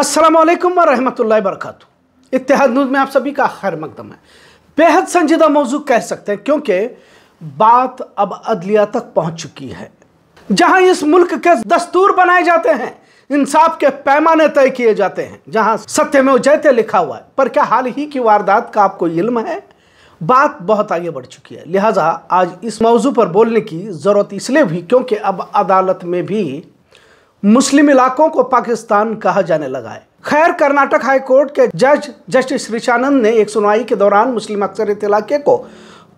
असलकम वरहमल वरक इतिहाद न्यूज़ में आप सभी का खैर मकदम है बेहद संजीदा मौजू कह सकते हैं क्योंकि बात अब अदलिया तक पहुंच चुकी है जहां इस मुल्क के दस्तूर बनाए जाते हैं इंसाफ के पैमाने तय किए जाते हैं जहां सत्य में जयते लिखा हुआ है पर क्या हाल ही की वारदात का आपको इल्म है बात बहुत आगे बढ़ चुकी है लिहाजा आज इस मौजू पर बोलने की ज़रूरत इसलिए भी क्योंकि अब अदालत में भी मुस्लिम इलाकों को पाकिस्तान कहा जाने लगा है खैर कर्नाटक हाई कोर्ट के जज जस्टिस ऋषानंद ने एक सुनवाई के दौरान मुस्लिम अक्सरित इलाके को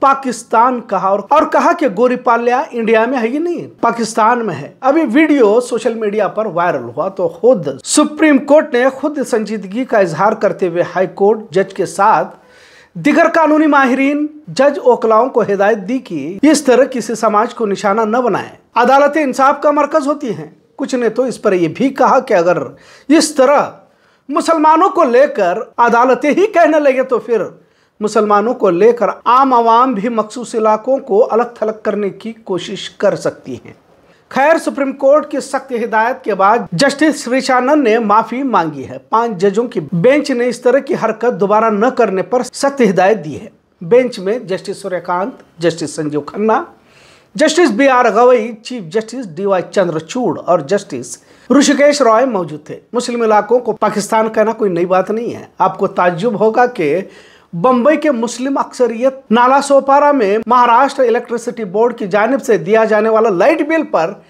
पाकिस्तान कहा और, और कहा कि गोरीपाल्या इंडिया में है ही नहीं पाकिस्तान में है अभी वीडियो सोशल मीडिया पर वायरल हुआ तो खुद सुप्रीम कोर्ट ने खुद संजीदगी का इजहार करते हुए हाई कोर्ट जज के साथ दिगर कानूनी माहरीन जज ओकलाओं को हिदायत दी कि इस तरह किसी समाज को निशाना न बनाए अदालतें इंसाफ का मरकज होती हैं कुछ ने तो इस पर यह भी कहा कि अगर इस तरह मुसलमानों को लेकर अदालतें ही कहने लगे तो फिर मुसलमानों को लेकर आम आवाम भी मखसूस इलाकों को अलग थलग करने की कोशिश कर सकती हैं खैर सुप्रीम कोर्ट की सख्त हिदायत के बाद जस्टिस रिशानंद ने माफी मांगी है पांच जजों की बेंच ने इस तरह की हरकत दोबारा न करने पर सख्त हिदायत दी है बेंच में justice Suryakant justice Sanjiv Khanna justice B R Gavai chief justice D Y Chandrachud और जस्टिस ऋषिकेश रॉय मौजूद थे मुस्लिम इलाकों को पाकिस्तान कहना कोई नई बात नहीं है आपको ताज्जुब होगा कि बम्बई के मुस्लिम अक्सरियत नाला सोपारा में महाराष्ट्र इलेक्ट्रिसिटी बोर्ड की जानब से दिया जाने वाला लाइट बिल पर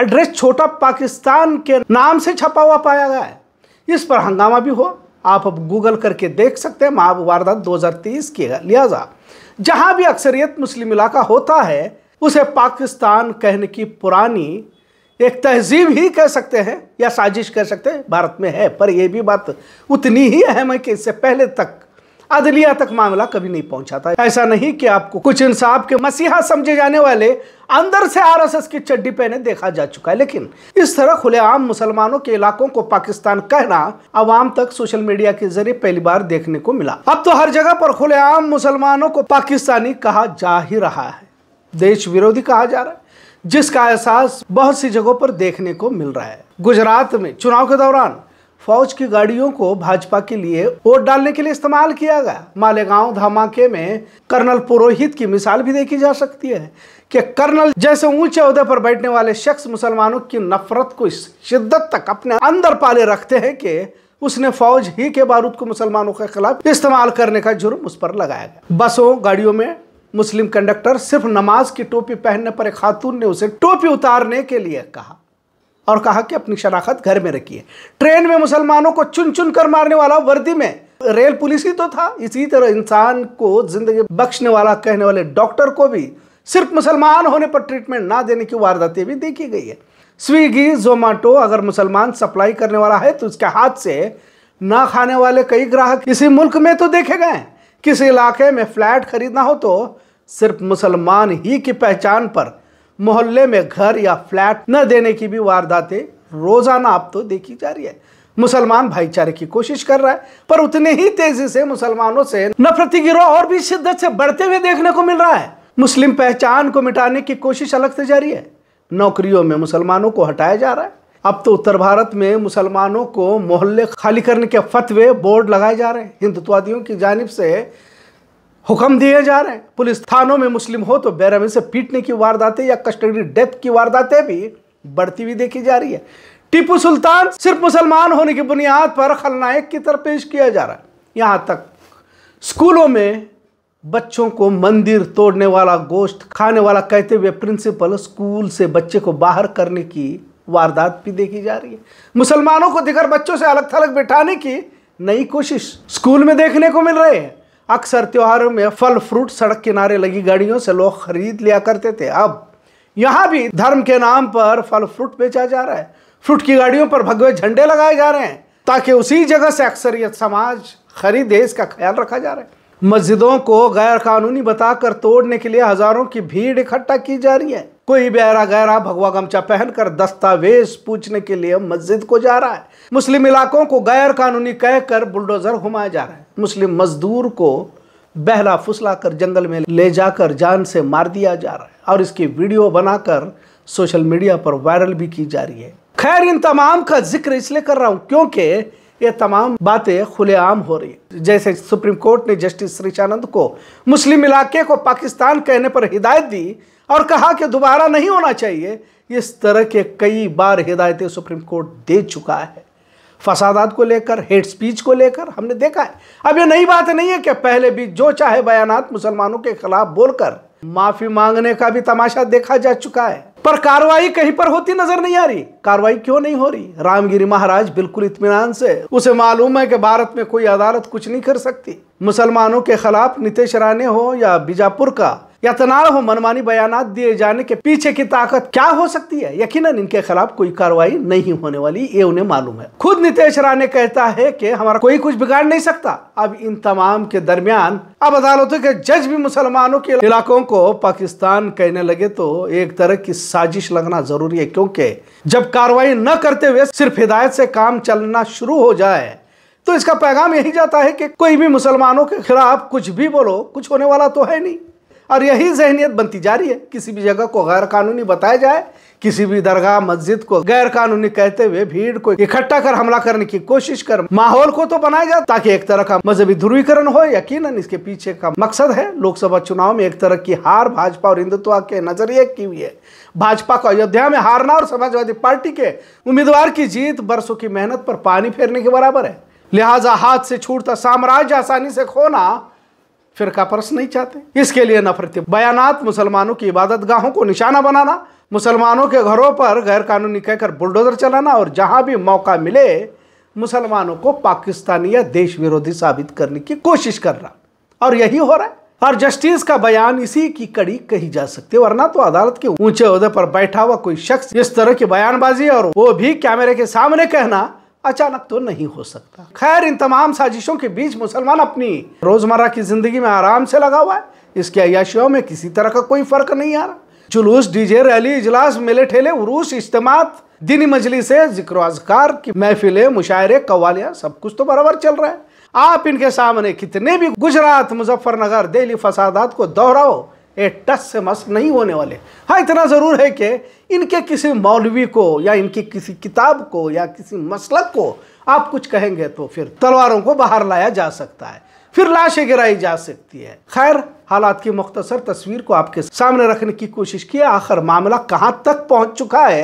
एड्रेस छोटा पाकिस्तान के नाम से छपा हुआ पाया गया है इस पर हंगामा भी हुआ आप अब गूगल करके देख सकते हैं महावारदात 2030 की लिहाजा जहां भी अक्सरियत मुस्लिम इलाका होता है उसे पाकिस्तान कहने की पुरानी एक तहजीब ही कह सकते हैं या साजिश कह सकते हैं भारत में है पर यह भी बात उतनी ही अहम है कि इससे पहले तक अदलिया तक मामला कभी नहीं पहुंचा था ऐसा नहीं कि आपको कुछ इंसाफ के मसीहा समझे जाने वाले अंदर से आरएसएस की चड्डी पहने देखा जा चुका है लेकिन इस तरह खुलेआम मुसलमानों के इलाकों को पाकिस्तान कहना आवाम तक सोशल मीडिया के जरिए पहली बार देखने को मिला अब तो हर जगह पर खुलेआम मुसलमानों को पाकिस्तानी कहा जा ही रहा है देश विरोधी कहा जा रहा है जिसका एहसास बहुत सी जगहों पर देखने को मिल रहा है गुजरात में चुनाव के दौरान फौज की गाड़ियों को भाजपा के लिए वोट डालने के लिए इस्तेमाल किया गया मालेगांव धमाके में कर्नल पुरोहित की मिसाल भी देखी जा सकती है कि कर्नल जैसे ऊंचे अहदे पर बैठने वाले शख्स मुसलमानों की नफरत को इस शिद्दत तक अपने अंदर पाले रखते हैं कि उसने फौज ही के बारूद को मुसलमानों के खिलाफ इस्तेमाल करने का जुर्म उस पर लगाया गया बसों गाड़ियों में मुस्लिम कंडक्टर सिर्फ नमाज की टोपी पहनने पर एक खातून ने उसे टोपी उतारने के लिए कहा और कहा कि अपनी शराखत घर में रखिए ट्रेन में मुसलमानों को चुन चुन कर मारने वाला वर्दी में रेल पुलिस ही तो था इसी तरह इंसान को जिंदगी बख्शने वाला कहने वाले डॉक्टर को भी सिर्फ मुसलमान होने पर ट्रीटमेंट ना देने की वारदातें भी देखी गई है स्विगी जोमेटो अगर मुसलमान सप्लाई करने वाला है तो उसके हाथ से ना खाने वाले कई ग्राहक इसी मुल्क में तो देखे गए हैं किसी इलाके में फ्लैट खरीदना हो तो सिर्फ मुसलमान ही की पहचान पर मोहल्ले में घर या फ्लैट न देने की भी वारदातें रोज़ाना आप तो देखी जा रही है मुसलमान भाईचारे की कोशिश कर रहा है पर उतने ही तेजी से मुसलमानों से नफरती गिरोह और भी शिद्दत से बढ़ते हुए देखने को मिल रहा है मुस्लिम पहचान को मिटाने की कोशिश अलग से जारी है नौकरियों में मुसलमानों को हटाया जा रहा है अब तो उत्तर भारत में मुसलमानों को मोहल्ले खाली करने के फतवे बोर्ड लगाए जा रहे हैं हिंदुत्ववादियों की जानब से हुक्म दिए जा रहे हैं पुलिस थानों में मुस्लिम हो तो बेरहमी से पीटने की वारदातें या कस्टडी डेथ की वारदातें भी बढ़ती हुई देखी जा रही है टीपू सुल्तान सिर्फ मुसलमान होने की बुनियाद पर खलनायक की तरफ पेश किया जा रहा है यहाँ तक स्कूलों में बच्चों को मंदिर तोड़ने वाला गोश्त खाने वाला कहते हुए प्रिंसिपल स्कूल से बच्चे को बाहर करने की वारदात भी देखी जा रही है मुसलमानों को दिगर बच्चों से अलग थलग बिठाने की नई कोशिश स्कूल में देखने को मिल रहे हैं अक्सर त्योहारों में फल फ्रूट सड़क किनारे लगी गाड़ियों से लोग खरीद लिया करते थे अब यहाँ भी धर्म के नाम पर फल फ्रूट बेचा जा रहा है फ्रूट की गाड़ियों पर भगवे झंडे लगाए जा रहे हैं ताकि उसी जगह से अक्सरियत समाज खरीदे इसका ख्याल रखा जा रहा है मस्जिदों को गैर कानूनी बताकर तोड़ने के लिए हज़ारों की भीड़ इकट्ठा की जा रही है कोई बहरा गहरा भगवा गमछा पहनकर दस्तावेज पूछने के लिए मस्जिद को जा रहा है मुस्लिम इलाकों को गैर कानूनी कहकर बुलडोजर घुमाया जा रहा है मुस्लिम मजदूर को बहला फुसला कर जंगल में ले जाकर जान से मार दिया जा रहा है और इसकी वीडियो बनाकर सोशल मीडिया पर वायरल भी की जा रही है खैर इन तमाम का जिक्र इसलिए कर रहा हूँ क्योंकि ये तमाम बातें खुलेआम हो रही है जैसे सुप्रीम कोर्ट ने जस्टिस श्रीचानंद को मुस्लिम इलाके को पाकिस्तान कहने पर हिदायत दी और कहा कि दोबारा नहीं होना चाहिए इस तरह के कई बार हिदायतें सुप्रीम कोर्ट दे चुका है फसादात को लेकर हेट स्पीच को लेकर हमने देखा है अब ये नई बात नहीं है कि पहले भी जो चाहे बयानात मुसलमानों के खिलाफ बोलकर माफी मांगने का भी तमाशा देखा जा चुका है पर कार्रवाई कहीं पर होती नजर नहीं आ रही कार्रवाई क्यों नहीं हो रही रामगिरी महाराज बिल्कुल इतमान से उसे मालूम है कि भारत में कोई अदालत कुछ नहीं कर सकती मुसलमानों के खिलाफ नितेश राणे हो या बीजापुर का या तनाव हो मनमानी बयान दिए जाने के पीछे की ताकत क्या हो सकती है यकीन इनके खिलाफ कोई कार्रवाई नहीं होने वाली ये उन्हें मालूम है खुद नीतीश राणे कहता है कि हमारा कोई कुछ बिगाड़ नहीं सकता अब इन तमाम के दरमियान अब अदालतों के जज भी मुसलमानों के इलाकों को पाकिस्तान कहने लगे तो एक तरह की साजिश लगना जरूरी है क्योंकि जब कार्रवाई न करते हुए सिर्फ हिदायत से काम चलना शुरू हो जाए तो इसका पैगाम यही जाता है कि कोई भी मुसलमानों के खिलाफ कुछ भी बोलो कुछ होने वाला तो है नहीं और यही जहनीत बनती जा रही है किसी भी जगह को गैर कानूनी बताया जाए किसी भी दरगाह मस्जिद को गैर कानूनी कहते हुए भीड़ को इकट्ठा कर हमला करने की कोशिश कर माहौल को तो बनाया जाए ताकि एक तरह का मजहबी ध्रुवीकरण हो यकीन इसके पीछे का मकसद है लोकसभा चुनाव में एक तरह की हार भाजपा और हिंदुत्व के नजरिए की हुई है भाजपा को अयोध्या में हारना और समाजवादी पार्टी के उम्मीदवार की जीत बरसों की मेहनत पर पानी फेरने के बराबर है लिहाजा हाथ से छूटता साम्राज्य आसानी से खोना फिरका परस नहीं चाहते इसके लिए नफरत बयानात मुसलमानों की इबादत गाहों को निशाना बनाना मुसलमानों के घरों पर गैर कानूनी कहकर बुलडोजर चलाना और जहां भी मौका मिले मुसलमानों को पाकिस्तानी या देश विरोधी साबित करने की कोशिश करना और यही हो रहा है और जस्टिस का बयान इसी की कड़ी कही जा सकती है वरना तो अदालत के ऊंचे उहदे पर बैठा हुआ कोई शख्स इस तरह की बयानबाजी और वो भी कैमरे के सामने कहना अचानक तो नहीं हो सकता खैर इन तमाम साजिशों के बीच मुसलमान अपनी रोजमर्रा की जिंदगी में आराम से लगा हुआ है इसकी अयाशियों में किसी तरह का कोई फर्क नहीं आ रहा जुलूस डीजे रैली इजलास मेले ठेले उरूस इज्तमात दिनी मजली से जिक्र अजकार की महफिले मुशायरे कवालिया सब कुछ तो बराबर चल रहा है आप इनके सामने कितने भी गुजरात मुजफ्फरनगर दिल्ली फसादात को दोहराओ ये टस से मस नहीं होने वाले हाँ इतना ज़रूर है कि इनके किसी मौलवी को या इनकी किसी किताब को या किसी मसलक को आप कुछ कहेंगे तो फिर तलवारों को बाहर लाया जा सकता है फिर लाशें गिराई जा सकती है खैर हालात की मुख्तसर तस्वीर को आपके सामने रखने की कोशिश की आखिर मामला कहाँ तक पहुँच चुका है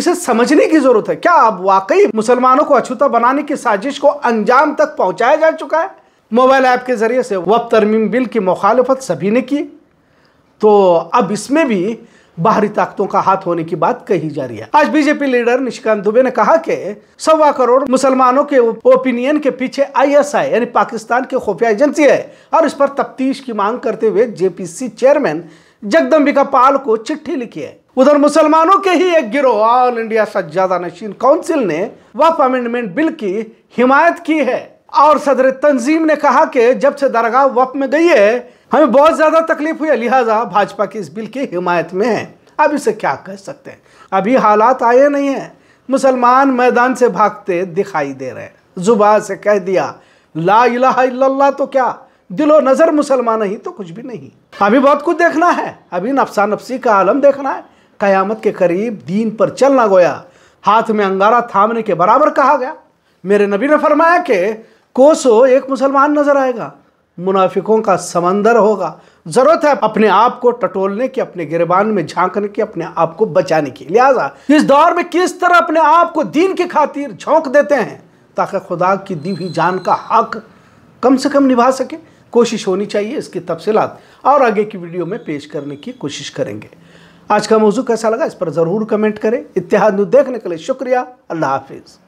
इसे समझने की जरूरत है क्या अब वाकई मुसलमानों को अछूता बनाने की साजिश को अंजाम तक पहुंचाया जा चुका है मोबाइल ऐप के जरिए से वक्त तरमीम बिल की मुखालफत सभी ने की तो अब इसमें भी बाहरी ताकतों का हाथ होने की बात कही जा रही है आज बीजेपी लीडर निशिकांत दुबे ने कहा कि सवा करोड़ मुसलमानों के ओपिनियन के पीछे आईएसआई यानी पाकिस्तान की खुफिया एजेंसी है और इस पर तफ्तीश की मांग करते हुए जेपीसी चेयरमैन जगदम्बिका पाल को चिट्ठी लिखी है उधर मुसलमानों के ही एक गिरोह all India Sajjada Nashin council ने वफ अमेंडमेंट बिल की हिमायत की है और सदर तंजीम ने कहा कि जब से दरगाह वफ में गई है हमें बहुत ज़्यादा तकलीफ हुई लिहाजा भाजपा के इस बिल की हिमायत में है अब इसे क्या कह सकते हैं अभी हालात आए नहीं हैं मुसलमान मैदान से भागते दिखाई दे रहे हैं जुबा से कह दिया ला इलाहा तो क्या दिलो नज़र मुसलमान ही तो कुछ भी नहीं अभी बहुत कुछ देखना है अभी नफसा नफसी का आलम देखना है कयामत के करीब दीन पर चलना गोया हाथ में अंगारा थामने के बराबर कहा गया मेरे नबी ने फरमाया कि कोसो एक मुसलमान नजर आएगा मुनाफिकों का समंदर होगा ज़रूरत है अपने आप को टटोलने की अपने गिरबान में झांकने की अपने आप को बचाने की लिहाजा इस दौर में किस तरह अपने आप को दीन की खातिर झोंक देते हैं ताकि खुदा की दी हुई जान का हक कम से कम निभा सके कोशिश होनी चाहिए इसकी तफसीत और आगे की वीडियो में पेश करने की कोशिश करेंगे आज का मौजू कैसा लगा इस पर ज़रूर कमेंट करें इतिहाद देखने के लिए शुक्रिया अल्लाह हाफिज़